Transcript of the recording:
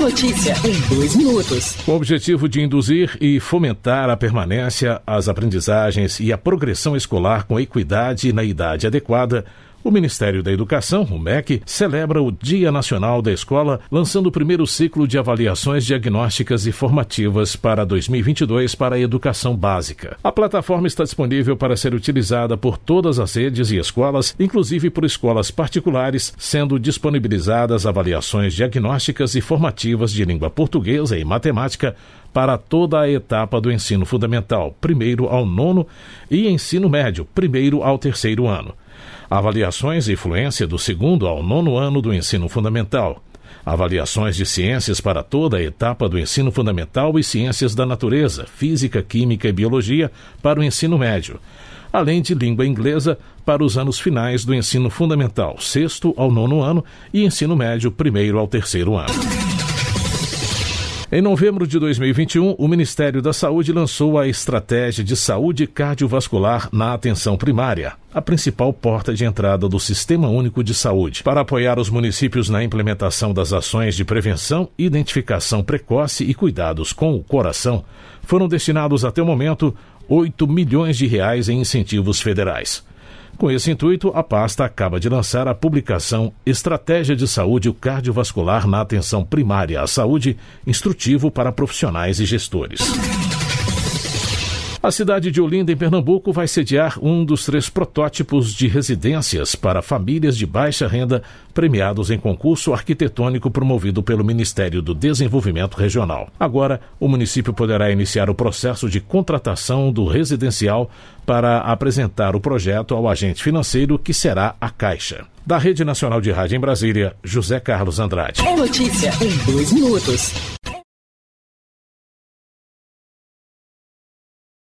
notícia em dois minutos. Com o objetivo de induzir e fomentar a permanência, as aprendizagens e a progressão escolar com equidade e na idade adequada, o Ministério da Educação, o MEC, celebra o Dia Nacional da Escola, lançando o primeiro ciclo de avaliações diagnósticas e formativas para 2022 para a educação básica. A plataforma está disponível para ser utilizada por todas as redes e escolas, inclusive por escolas particulares, sendo disponibilizadas avaliações diagnósticas e formativas de língua portuguesa e matemática para toda a etapa do ensino fundamental, primeiro ao nono, e ensino médio, primeiro ao terceiro ano. Avaliações e fluência do segundo ao nono ano do ensino fundamental. Avaliações de ciências para toda a etapa do ensino fundamental e ciências da natureza, física, química e biologia para o ensino médio, além de língua inglesa para os anos finais do ensino fundamental, sexto ao nono ano, e ensino médio, primeiro ao terceiro ano. Em novembro de 2021, o Ministério da Saúde lançou a Estratégia de Saúde Cardiovascular na Atenção Primária, a principal porta de entrada do Sistema Único de Saúde, para apoiar os municípios na implementação das ações de prevenção, identificação precoce e cuidados com o coração. Foram destinados até o momento 8 milhões de reais em incentivos federais. Com esse intuito, a pasta acaba de lançar a publicação Estratégia de Saúde Cardiovascular na Atenção Primária à Saúde, instrutivo para profissionais e gestores. A cidade de Olinda, em Pernambuco, vai sediar um dos três protótipos de residências para famílias de baixa renda premiados em concurso arquitetônico promovido pelo Ministério do Desenvolvimento Regional. Agora, o município poderá iniciar o processo de contratação do residencial para apresentar o projeto ao agente financeiro, que será a Caixa. Da Rede Nacional de Rádio em Brasília, José Carlos Andrade. É notícia em dois minutos.